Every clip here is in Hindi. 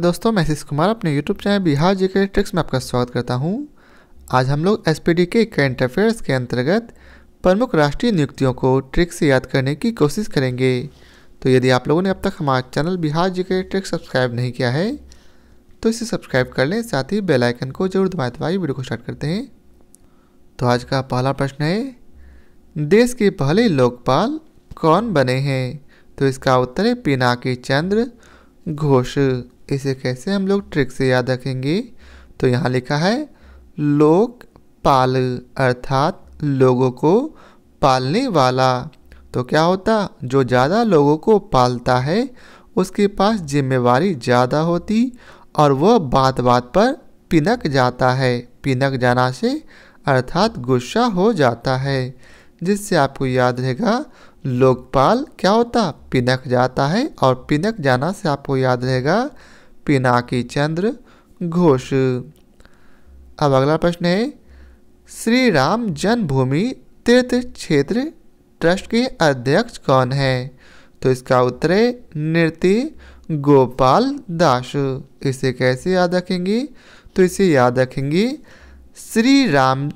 दोस्तों मैं शीश कुमार अपने यूट्यूब चैनल बिहार जी के ट्रिक्स में आपका स्वागत करता हूं। आज हम लोग एस पी डी के करंट अफेयर्स के अंतर्गत प्रमुख राष्ट्रीय नियुक्तियों को ट्रिक्स से याद करने की कोशिश करेंगे तो यदि आप लोगों ने अब तक हमारा चैनल बिहार जी के ट्रिक्स सब्सक्राइब नहीं किया है तो इसे सब्सक्राइब कर लें साथ ही बेलाइकन को जरूर दबाए दबाई वीडियो को स्टार्ट करते हैं तो आज का पहला प्रश्न है देश के पहले लोकपाल कौन बने हैं तो इसका उत्तर है पिनाकी चंद्र घोष इसे कैसे हम लोग ट्रिक से याद रखेंगे तो यहाँ लिखा है लोक पाल अर्थात लोगों को पालने वाला तो क्या होता जो ज़्यादा लोगों को पालता है उसके पास जिम्मेवारी ज़्यादा होती और वह बात बात पर पिनक जाता है पिनक जाना से अर्थात गुस्सा हो जाता है जिससे आपको याद रहेगा लोकपाल क्या होता पिनक जाता है और पिनक जाना से आपको याद रहेगा पिनाकी चंद्र घोष अब अगला प्रश्न है श्री राम जन्मभूमि तीर्थ क्षेत्र ट्रस्ट के अध्यक्ष कौन है तो इसका उत्तर है नृत्य गोपाल दास इसे कैसे याद रखेंगे तो इसे याद रखेंगे श्री राम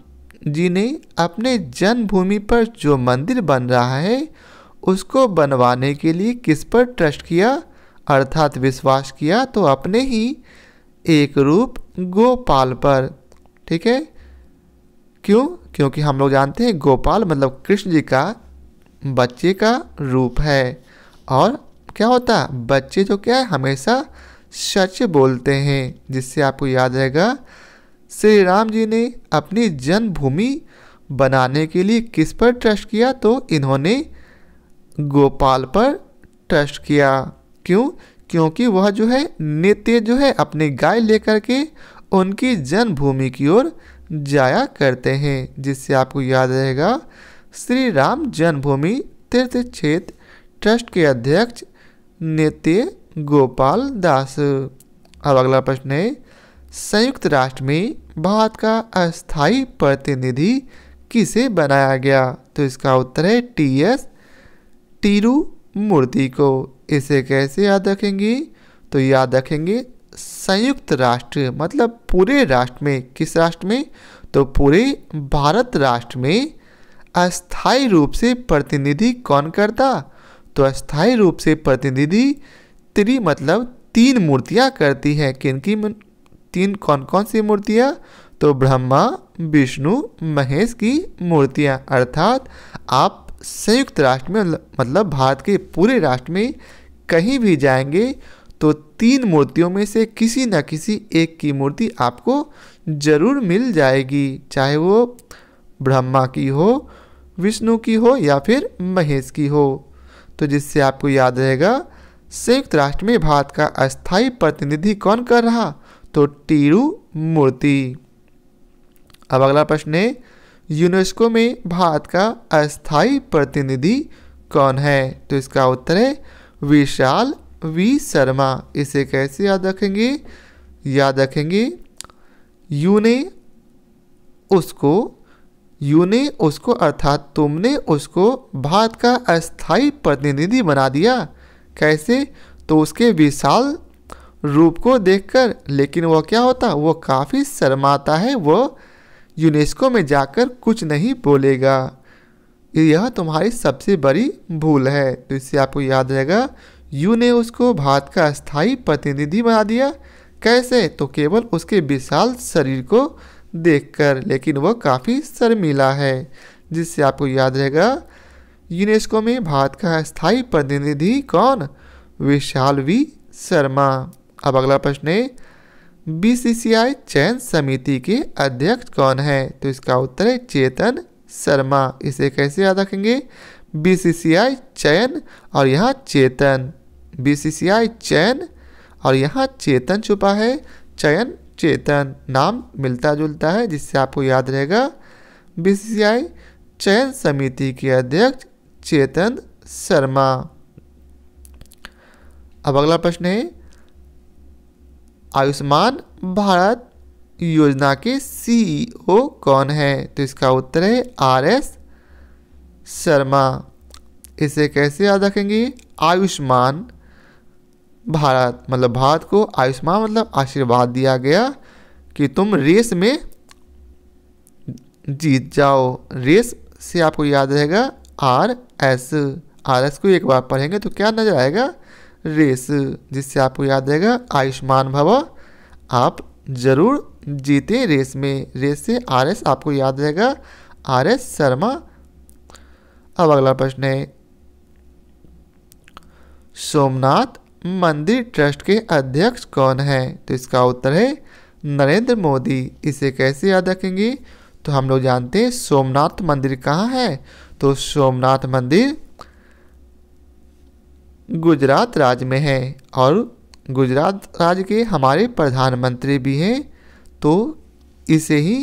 जी ने अपने जन्मभूमि पर जो मंदिर बन रहा है उसको बनवाने के लिए किस पर ट्रस्ट किया अर्थात विश्वास किया तो अपने ही एक रूप गोपाल पर ठीक है क्यों क्योंकि हम लोग जानते हैं गोपाल मतलब कृष्ण जी का बच्चे का रूप है और क्या होता बच्चे जो क्या है हमेशा सच बोलते हैं जिससे आपको याद रहेगा श्री राम जी ने अपनी जन्मभूमि बनाने के लिए किस पर ट्रस्ट किया तो इन्होंने गोपाल पर ट्रस्ट किया क्यों क्योंकि वह जो है नित्य जो है अपनी गाय लेकर के उनकी जन्मभूमि की ओर जाया करते हैं जिससे आपको याद रहेगा श्री राम जन्मभूमि तीर्थ क्षेत्र ट्रस्ट के अध्यक्ष नित्य गोपाल दास अब अगला प्रश्न है संयुक्त राष्ट्र में भारत का अस्थायी प्रतिनिधि किसे बनाया गया तो इसका उत्तर है टी एस टीरू मूर्ति को इसे कैसे याद रखेंगी तो याद रखेंगे संयुक्त राष्ट्र मतलब पूरे राष्ट्र में किस राष्ट्र में तो पूरे भारत राष्ट्र में अस्थाई रूप से प्रतिनिधि कौन करता तो अस्थाई रूप से प्रतिनिधि त्रि मतलब तीन मूर्तियाँ करती हैं किनकी तीन कौन कौन सी मूर्तियाँ तो ब्रह्मा विष्णु महेश की मूर्तियाँ अर्थात आप संयुक्त राष्ट्र में मतलब भारत के पूरे राष्ट्र में कहीं भी जाएंगे तो तीन मूर्तियों में से किसी न किसी एक की मूर्ति आपको ज़रूर मिल जाएगी चाहे वो ब्रह्मा की हो विष्णु की हो या फिर महेश की हो तो जिससे आपको याद रहेगा संयुक्त राष्ट्र में भारत का अस्थायी प्रतिनिधि कौन कर रहा तो टीरू मूर्ति अब अगला प्रश्न है यूनेस्को में भारत का अस्थायी प्रतिनिधि कौन है तो इसका उत्तर है विशाल वी शर्मा इसे कैसे याद रखेंगे याद रखेंगे यू ने उसको यू ने उसको अर्थात तुमने उसको भारत का अस्थायी प्रतिनिधि बना दिया कैसे तो उसके विशाल रूप को देखकर लेकिन वह क्या होता वह काफ़ी शर्माता है वह यूनेस्को में जाकर कुछ नहीं बोलेगा यह तुम्हारी सबसे बड़ी भूल है तो इससे आपको याद रहेगा यू ने उसको भारत का स्थायी प्रतिनिधि बना दिया कैसे तो केवल उसके विशाल शरीर को देखकर लेकिन वह काफ़ी शर्मिला है जिससे आपको याद रहेगा यूनेस्को में भारत का स्थायी प्रतिनिधि कौन विशाल वी शर्मा अब अगला प्रश्न है बीसीसीआई चयन समिति के अध्यक्ष कौन है तो इसका उत्तर है चेतन शर्मा इसे कैसे याद रखेंगे बीसीसीआई चयन और यहाँ चेतन बीसीसीआई चयन और यहाँ चेतन छुपा है चयन चेतन नाम मिलता जुलता है जिससे आपको याद रहेगा बीसीसीआई चयन समिति के अध्यक्ष चेतन शर्मा अब अगला प्रश्न है आयुष्मान भारत योजना के सीईओ e कौन है तो इसका उत्तर है आर एस शर्मा इसे कैसे याद रखेंगे आयुष्मान भारत मतलब भारत को आयुष्मान मतलब आशीर्वाद दिया गया कि तुम रेस में जीत जाओ रेस से आपको याद रहेगा आर एस आर एस को एक बार पढ़ेंगे तो क्या नज़र आएगा रेस जिससे आपको याद रहेगा आयुष्मान भव आप जरूर जीते रेस में रेस से आर एस आपको याद रहेगा आर एस शर्मा अब अगला प्रश्न है सोमनाथ मंदिर ट्रस्ट के अध्यक्ष कौन है तो इसका उत्तर है नरेंद्र मोदी इसे कैसे याद रखेंगे तो हम लोग जानते हैं सोमनाथ मंदिर कहाँ है तो सोमनाथ मंदिर गुजरात राज्य में है और गुजरात राज्य के हमारे प्रधानमंत्री भी हैं तो इसे ही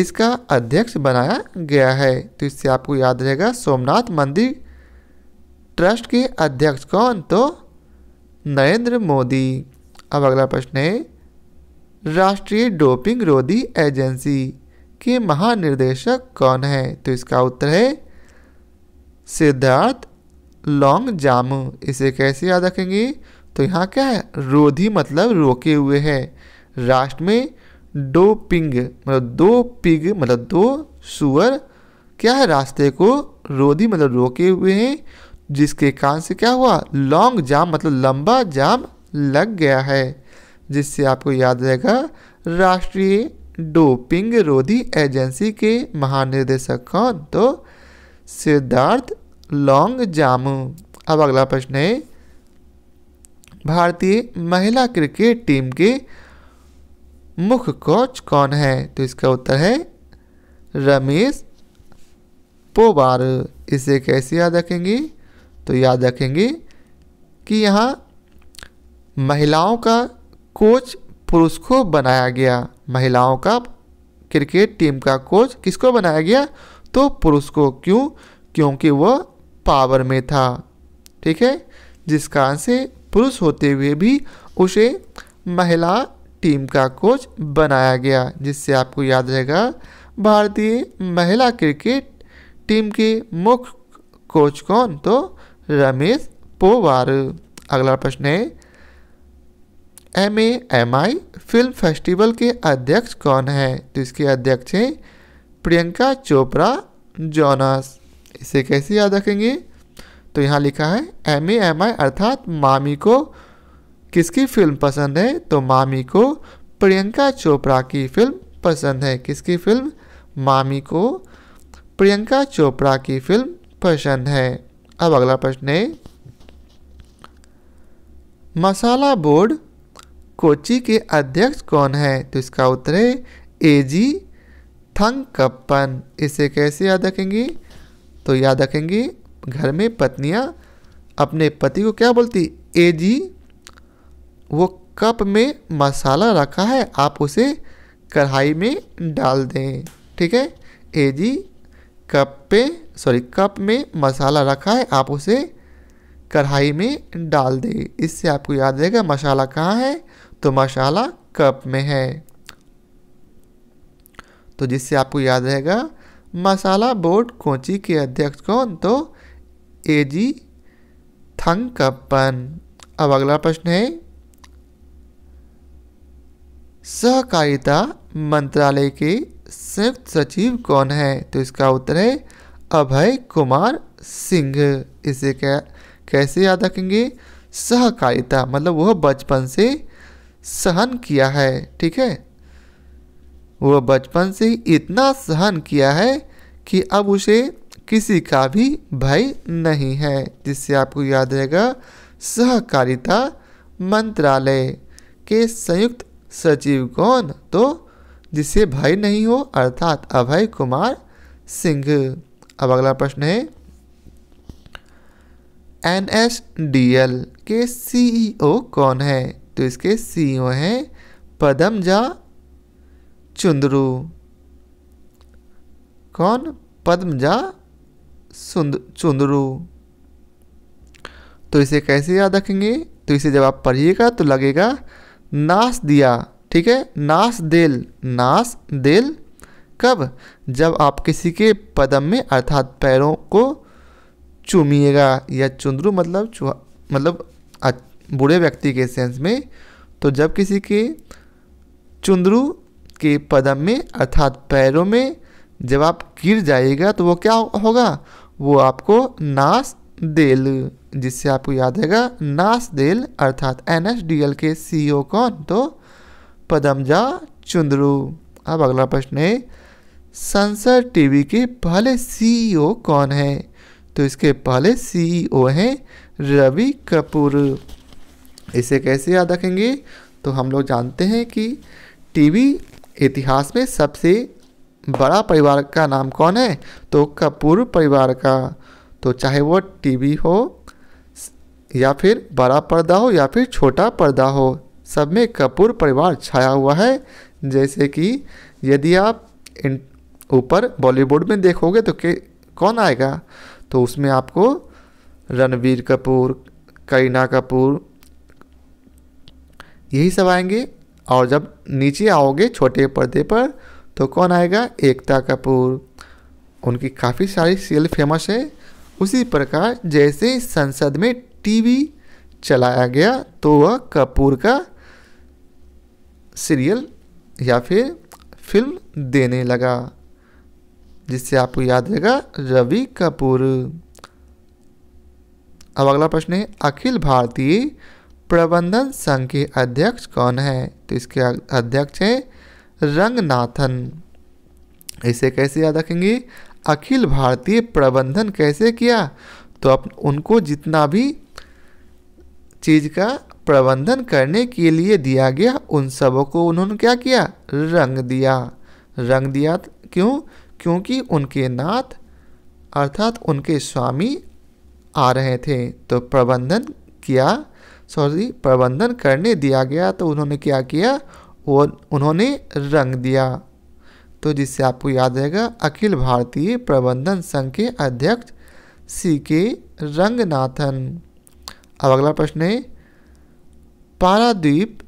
इसका अध्यक्ष बनाया गया है तो इससे आपको याद रहेगा सोमनाथ मंदिर ट्रस्ट के अध्यक्ष कौन तो नरेंद्र मोदी अब अगला प्रश्न है राष्ट्रीय डोपिंग रोधी एजेंसी के महानिर्देशक कौन है तो इसका उत्तर है सिद्धार्थ लॉन्ग जामू इसे कैसे याद रखेंगे तो यहाँ क्या है रोधी मतलब रोके हुए है राष्ट्र में दो पिंग मतलब दो पिग मतलब दो सुअर क्या है रास्ते को रोधी मतलब रोके हुए हैं जिसके कारण से क्या हुआ लॉन्ग जाम मतलब लंबा जाम लग गया है जिससे आपको याद रहेगा राष्ट्रीय डोपिंग रोधी एजेंसी के महानिर्देशक कौन तो सिद्धार्थ लॉन्ग जाम अब अगला प्रश्न है भारतीय महिला क्रिकेट टीम के मुख्य कोच कौन है तो इसका उत्तर है रमेश पोबार इसे कैसे याद रखेंगे तो याद रखेंगे कि यहाँ महिलाओं का कोच पुरुष को बनाया गया महिलाओं का क्रिकेट टीम का कोच किसको बनाया गया तो पुरुष को क्यों क्योंकि वह पावर में था ठीक है जिस कारण से पुरुष होते हुए भी उसे महिला टीम का कोच बनाया गया जिससे आपको याद रहेगा भारतीय महिला क्रिकेट टीम के मुख्य कोच कौन तो रमेश पोवार अगला प्रश्न है M A M I film festival के अध्यक्ष कौन है तो इसके अध्यक्ष हैं प्रियंका चोपड़ा जोनस इसे कैसे याद रखेंगे तो यहाँ लिखा है एम ए एम आई अर्थात मामी को किसकी फिल्म पसंद है तो मामी को प्रियंका चोपड़ा की फिल्म पसंद है किसकी फिल्म मामी को प्रियंका चोपड़ा की फिल्म पसंद है अब अगला प्रश्न है मसाला बोर्ड कोची के अध्यक्ष कौन है तो इसका उत्तर है ए जी थंगकप्पन इसे कैसे याद रखेंगे तो याद रखेंगे घर में पत्नियां अपने पति को क्या बोलती ए जी वो कप में मसाला रखा है आप उसे कढ़ाई में डाल दें ठीक है ए जी कप पे सॉरी कप में मसाला रखा है आप उसे कढ़ाई में डाल दें इससे आपको याद रहेगा मसाला कहाँ है तो मसाला कप में है तो जिससे आपको याद रहेगा मसाला बोर्ड कोची के अध्यक्ष कौन तो ए जी थंकप्पन अब अगला प्रश्न है सहकारिता मंत्रालय के संयुक्त सचिव कौन है तो इसका उत्तर है अभय कुमार सिंह इसे क्या कैसे याद रखेंगे सहकारिता मतलब वह बचपन से सहन किया है ठीक है वह बचपन से ही इतना सहन किया है कि अब उसे किसी का भी भय नहीं है जिससे आपको याद रहेगा सहकारिता मंत्रालय के संयुक्त सचिव कौन तो जिसे भय नहीं हो अर्थात अभय कुमार सिंह अब अगला प्रश्न है N S D L CEO सीईओ कौन है तो इसके सीईओ हैं जा चुंदरू कौन पद्मजा सुंद चुंदरू तो इसे कैसे याद रखेंगे तो इसे जब आप पढ़िएगा तो लगेगा नाश दिया ठीक है नाश देल नाश देल कब जब आप किसी के पदम में अर्थात पैरों को चूमिएगा या चुंदरू मतलब चुहा मतलब बूढ़े व्यक्ति के सेंस में तो जब किसी के चुंदरू के पदम में अर्थात पैरों में जब आप गिर जाएगा तो वो क्या होगा वो आपको नाश देल जिससे आपको याद आएगा नाश देल अर्थात एन एस डी एल के सी ओ e कौन तो पदमजा चुंद्रू अब अगला प्रश्न है संसद टीवी के पहले सीईओ e कौन है तो इसके पहले सीईओ e हैं रवि कपूर इसे कैसे याद रखेंगे तो हम लोग जानते हैं कि टीवी इतिहास में सबसे बड़ा परिवार का नाम कौन है तो कपूर परिवार का तो चाहे वो टीवी हो या फिर बड़ा पर्दा हो या फिर छोटा पर्दा हो सब में कपूर परिवार छाया हुआ है जैसे कि यदि आप ऊपर बॉलीवुड में देखोगे तो के कौन आएगा तो उसमें आपको रणवीर कपूर करीना कपूर यही सब आएंगे और जब नीचे आओगे छोटे पर्दे पर तो कौन आएगा एकता कपूर उनकी काफ़ी सारी सीरियल फेमस है उसी प्रकार जैसे ही संसद में टीवी चलाया गया तो वह कपूर का सीरियल या फिर फिल्म देने लगा जिससे आपको याद रहेगा रवि कपूर अब अगला प्रश्न है अखिल भारतीय प्रबंधन संघ के अध्यक्ष कौन है तो इसके अध्यक्ष हैं रंगनाथन इसे कैसे याद रखेंगे अखिल भारतीय प्रबंधन कैसे किया तो आप उनको जितना भी चीज़ का प्रबंधन करने के लिए दिया गया उन सबों को उन्होंने क्या किया रंग दिया रंग दिया क्यों क्योंकि उनके नाथ अर्थात उनके स्वामी आ रहे थे तो प्रबंधन किया सॉरी प्रबंधन करने दिया गया तो उन्होंने क्या किया वो उन्होंने रंग दिया तो जिससे आपको याद रहेगा अखिल भारतीय प्रबंधन संघ के अध्यक्ष सी के रंगनाथन अब अगला प्रश्न है पारादीप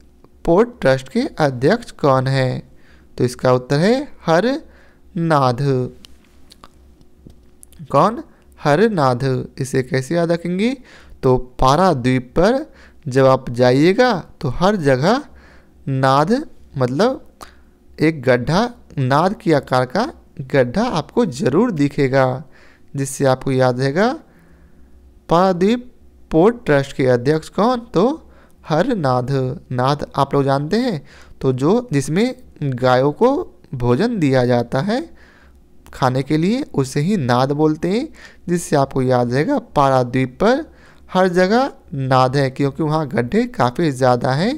पोर्ट ट्रस्ट के अध्यक्ष कौन है तो इसका उत्तर है हर नाध कौन हर नाध इसे कैसे याद रखेंगे तो पारादीप पर जब आप जाइएगा तो हर जगह नाद मतलब एक गड्ढा नाद के आकार का गड्ढा आपको ज़रूर दिखेगा जिससे आपको याद रहेगा पारादीप पोर्ट ट्रस्ट के अध्यक्ष कौन तो हर नाद नाद आप लोग जानते हैं तो जो जिसमें गायों को भोजन दिया जाता है खाने के लिए उसे ही नाद बोलते हैं जिससे आपको याद रहेगा पाराद्वीप पर हर जगह नाद है क्योंकि वहाँ गड्ढे काफ़ी ज़्यादा हैं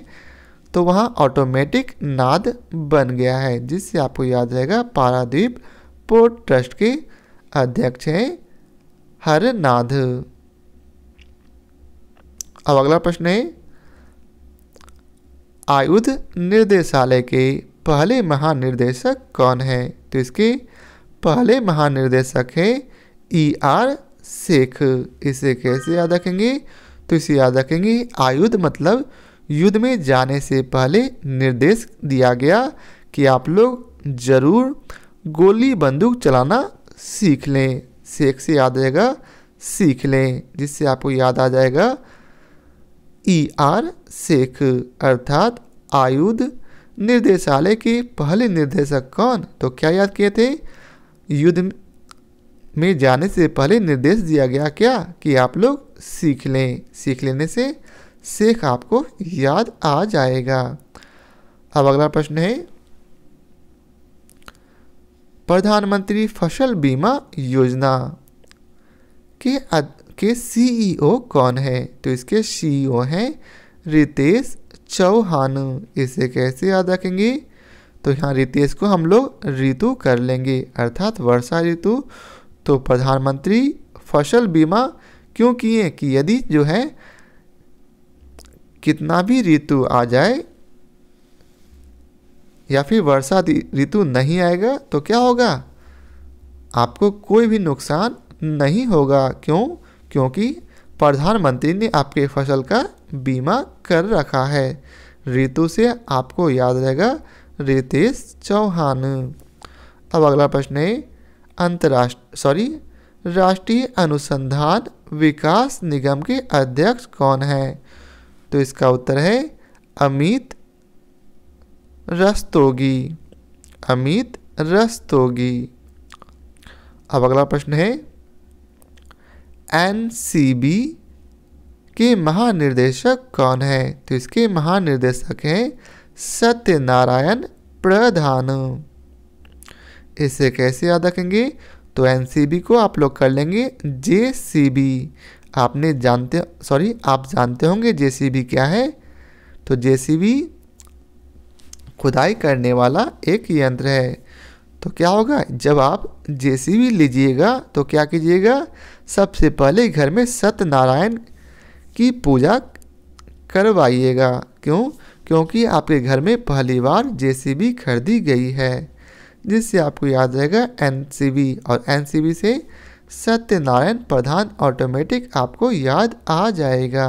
तो वहाँ ऑटोमेटिक नाद बन गया है जिससे आपको याद रहेगा पारादीप पोर्ट ट्रस्ट के अध्यक्ष हैं हर नाद अब अगला प्रश्न है आयुध निर्देशालय के पहले महानिर्देशक कौन है तो इसके पहले महानिर्देशक हैं ई e आर सिख इसे कैसे याद रखेंगे तो इसे याद रखेंगे आयुध मतलब युद्ध में जाने से पहले निर्देश दिया गया कि आप लोग जरूर गोली बंदूक चलाना सीख लें सेख से याद रहेगा सीख लें जिससे आपको याद आ जाएगा ई आर सेख अर्थात आयुध निर्देशालय के पहले निर्देशक कौन तो क्या याद किए थे युद्ध में जाने से पहले निर्देश दिया गया क्या कि आप लोग सीख लें सीख लेने से शेख आपको याद आ जाएगा अब अगला प्रश्न है प्रधानमंत्री फसल बीमा योजना के अद, के सीईओ e कौन है तो इसके सीईओ e हैं रितेश चौहान इसे कैसे याद रखेंगे तो यहाँ रितेश को हम लोग ऋतु कर लेंगे अर्थात वर्षा ऋतु तो प्रधानमंत्री फसल बीमा क्यों किए कि यदि जो है कितना भी ऋतु आ जाए या फिर वर्षा ऋतु नहीं आएगा तो क्या होगा आपको कोई भी नुकसान नहीं होगा क्यों क्योंकि प्रधानमंत्री ने आपके फसल का बीमा कर रखा है ऋतु से आपको याद रहेगा रितेश चौहान अब अगला प्रश्न है अंतर्राष्ट्र सॉरी राष्ट्रीय अनुसंधान विकास निगम के अध्यक्ष कौन हैं तो इसका उत्तर है अमित रस्तोगी अमित रस्तोगी अब अगला प्रश्न है एनसीबी के महानिर्देशक कौन है तो इसके महानिर्देशक हैं सत्यनारायण प्रधान इसे कैसे याद रखेंगे तो एन को आप लोग कर लेंगे जे आपने जानते सॉरी आप जानते होंगे जे क्या है तो जे खुदाई करने वाला एक यंत्र है तो क्या होगा जब आप जे लीजिएगा तो क्या कीजिएगा सबसे पहले घर में सत्यनारायण की पूजा करवाइएगा क्यों क्योंकि आपके घर में पहली बार जे खरीदी गई है जिससे आपको याद रहेगा एन और एन से सत्यनारायण प्रधान ऑटोमेटिक आपको याद आ जाएगा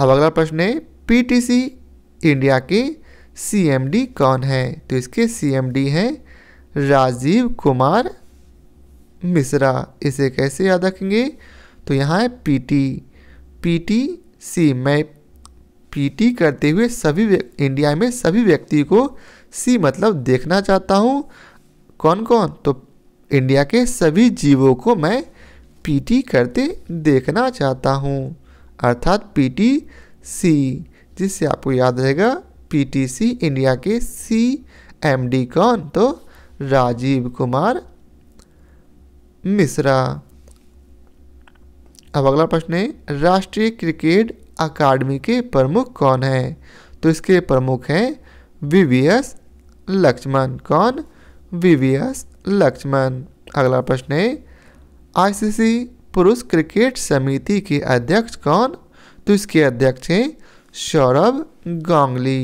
अब अगला प्रश्न है पीटीसी इंडिया के सीएमडी कौन है तो इसके सीएमडी हैं राजीव कुमार मिश्रा इसे कैसे याद रखेंगे तो यहाँ है पीटी पीटीसी सी मैं पीटी करते हुए सभी इंडिया में सभी व्यक्ति को सी मतलब देखना चाहता हूँ कौन कौन तो इंडिया के सभी जीवों को मैं पीटी करते देखना चाहता हूँ अर्थात पीटी सी जिससे आपको याद रहेगा पीटीसी इंडिया के सी एम डी कौन तो राजीव कुमार मिश्रा अब अगला प्रश्न है राष्ट्रीय क्रिकेट अकादमी के प्रमुख कौन हैं तो इसके प्रमुख हैं वीवीएस लक्ष्मण कौन वीवीएस लक्ष्मण अगला प्रश्न है आईसीसी पुरुष क्रिकेट समिति के अध्यक्ष कौन तो इसके अध्यक्ष हैं सौरभ गांगली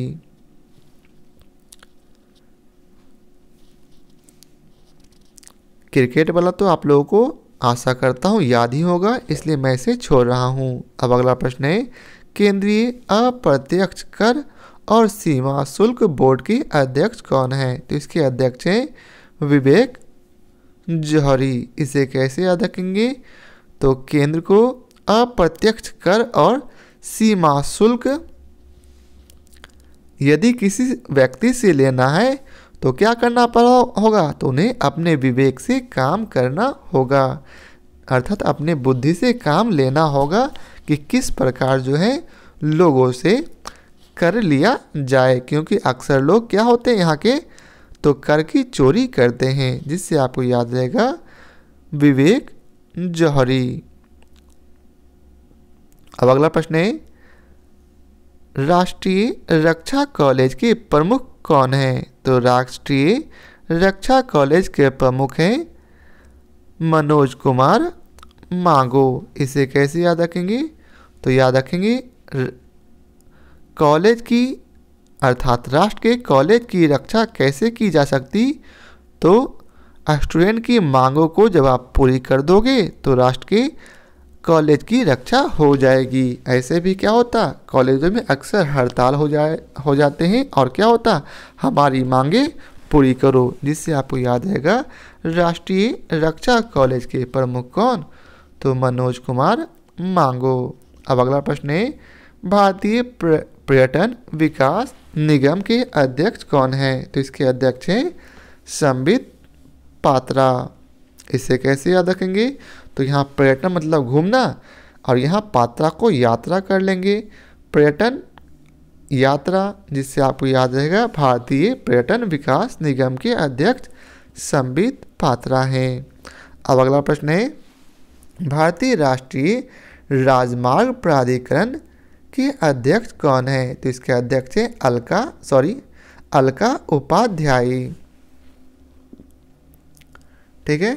क्रिकेट वाला तो आप लोगों को आशा करता हूँ याद ही होगा इसलिए मैं इसे छोड़ रहा हूँ अब अगला प्रश्न है केंद्रीय अप्रत्यक्ष कर और सीमा शुल्क बोर्ड की अध्यक्ष कौन है तो इसके अध्यक्ष हैं विवेक जौहरी इसे कैसे याद रखेंगे तो केंद्र को अप्रत्यक्ष कर और सीमा शुल्क यदि किसी व्यक्ति से लेना है तो क्या करना पड़ा होगा तो उन्हें अपने विवेक से काम करना होगा अर्थात अपने बुद्धि से काम लेना होगा कि किस प्रकार जो है लोगों से कर लिया जाए क्योंकि अक्सर लोग क्या होते हैं यहाँ के तो कर की चोरी करते हैं जिससे आपको याद रहेगा विवेक जौहरी अब अगला प्रश्न है राष्ट्रीय रक्षा कॉलेज के प्रमुख कौन है तो राष्ट्रीय रक्षा कॉलेज के प्रमुख हैं मनोज कुमार मांगो इसे कैसे याद रखेंगे तो याद रखेंगे कॉलेज की अर्थात राष्ट्र के कॉलेज की रक्षा कैसे की जा सकती तो स्टूडेंट की मांगों को जब आप पूरी कर दोगे तो राष्ट्र के कॉलेज की रक्षा हो जाएगी ऐसे भी क्या होता कॉलेजों में अक्सर हड़ताल हो जाए हो जाते हैं और क्या होता हमारी मांगे पूरी करो जिससे आपको याद रहेगा राष्ट्रीय रक्षा कॉलेज के प्रमुख कौन तो मनोज कुमार मांगो अब अगला प्रश्न है भारतीय पर्यटन विकास निगम के अध्यक्ष कौन है तो इसके अध्यक्ष हैं संबित पात्रा इसे कैसे याद रखेंगे तो यहाँ पर्यटन मतलब घूमना और यहाँ पात्रा को यात्रा कर लेंगे पर्यटन यात्रा जिससे आपको याद रहेगा भारतीय पर्यटन विकास निगम के अध्यक्ष संबित पात्रा हैं अब अगला प्रश्न है भारतीय राष्ट्रीय राजमार्ग प्राधिकरण के अध्यक्ष कौन है तो इसके अध्यक्ष है अलका सॉरी अलका उपाध्याय ठीक है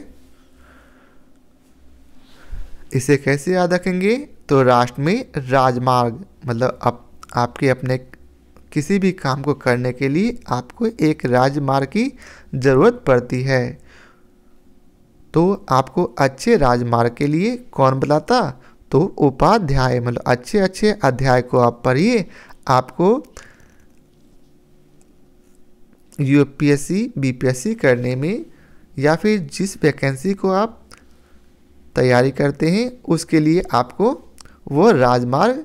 इसे कैसे याद रखेंगे तो राष्ट्र में राजमार्ग मतलब आप आपके अपने किसी भी काम को करने के लिए आपको एक राजमार्ग की ज़रूरत पड़ती है तो आपको अच्छे राजमार्ग के लिए कौन बताता तो उपाध्याय मतलब अच्छे अच्छे अध्याय को आप पढ़िए आपको यूपीएससी बीपीएससी करने में या फिर जिस वैकेंसी को आप तैयारी करते हैं उसके लिए आपको वो राजमार्ग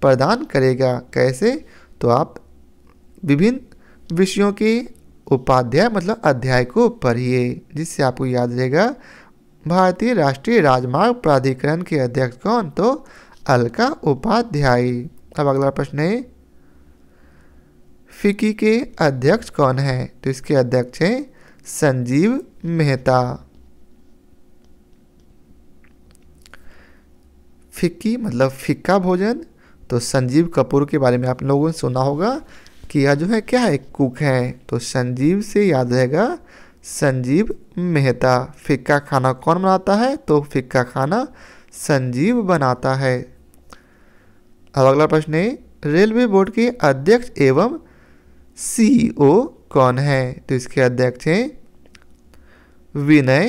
प्रदान करेगा कैसे तो आप विभिन्न विषयों के उपाध्याय मतलब अध्याय को पढ़िए जिससे आपको याद रहेगा भारतीय राष्ट्रीय राजमार्ग प्राधिकरण के अध्यक्ष कौन तो अलका उपाध्याय अब अगला प्रश्न है फिकी के अध्यक्ष कौन है तो इसके अध्यक्ष हैं संजीव मेहता फिक्की मतलब फिक्का भोजन तो संजीव कपूर के बारे में आप लोगों ने सुना होगा कि यह जो है क्या है कुक है तो संजीव से याद रहेगा संजीव मेहता फिक्का खाना कौन बनाता है तो फिक्का खाना संजीव बनाता है अब अगला प्रश्न है रेलवे बोर्ड के अध्यक्ष एवं सीईओ कौन है तो इसके अध्यक्ष हैं विनय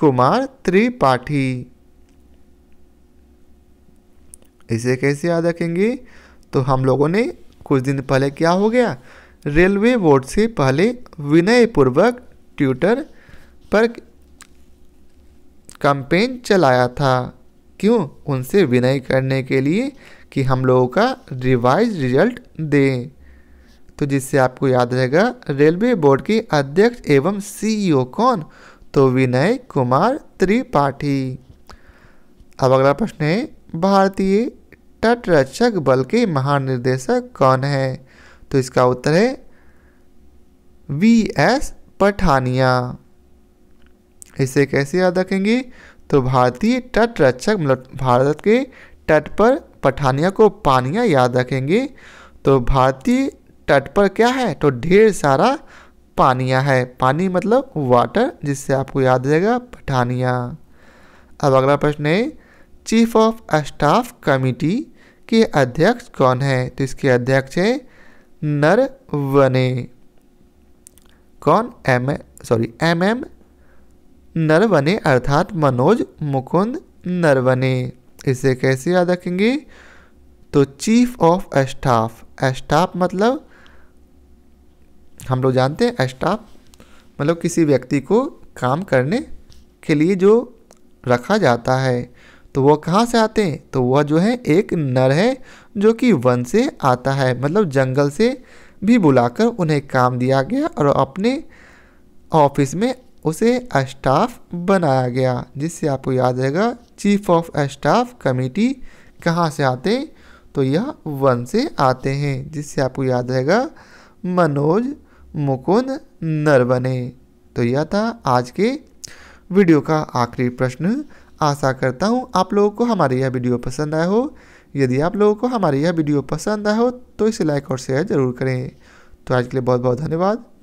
कुमार त्रिपाठी इसे कैसे याद रखेंगे तो हम लोगों ने कुछ दिन पहले क्या हो गया रेलवे बोर्ड से पहले विनयपूर्वक ट्विटर पर कंपेन चलाया था क्यों उनसे विनय करने के लिए कि हम लोगों का रिवाइज रिजल्ट दें तो जिससे आपको याद रहेगा रेलवे बोर्ड के अध्यक्ष एवं सीईओ कौन तो विनय कुमार त्रिपाठी अब अगला प्रश्न है भारतीय तटरक्षक बल के महानिर्देशक कौन है तो इसका उत्तर है वी एस पठानिया इसे कैसे याद रखेंगे तो भारतीय तटरक्षक मतलब भारत के तट पर पठानिया को पानिया याद रखेंगे तो भारतीय तट पर क्या है तो ढेर सारा पानिया है पानी मतलब वाटर जिससे आपको याद रहेगा पठानिया अब अगला प्रश्न है चीफ ऑफ स्टाफ कमिटी के अध्यक्ष कौन है तो इसके अध्यक्ष हैं नरवने कौन M sorry M M Naravane अर्थात मनोज मुकुंद नरवने इसे कैसे याद रखेंगे तो चीफ ऑफ स्टाफ स्टाफ मतलब हम लोग जानते हैं स्टाफ मतलब किसी व्यक्ति को काम करने के लिए जो रखा जाता है तो वह कहाँ से आते हैं तो वह जो है एक नर है जो कि वन से आता है मतलब जंगल से भी बुलाकर उन्हें काम दिया गया और अपने ऑफिस में उसे स्टाफ बनाया गया जिससे आपको याद रहेगा चीफ ऑफ स्टाफ कमेटी कहाँ से आते हैं तो यह वन से आते हैं जिससे आपको याद रहेगा मनोज मुकुंद नर बने तो यह था आज के वीडियो का आखिरी प्रश्न आशा करता हूँ आप लोगों को हमारी यह वीडियो पसंद आया हो यदि आप लोगों को हमारी यह वीडियो पसंद आया हो तो इसे लाइक और शेयर ज़रूर करें तो आज के लिए बहुत बहुत धन्यवाद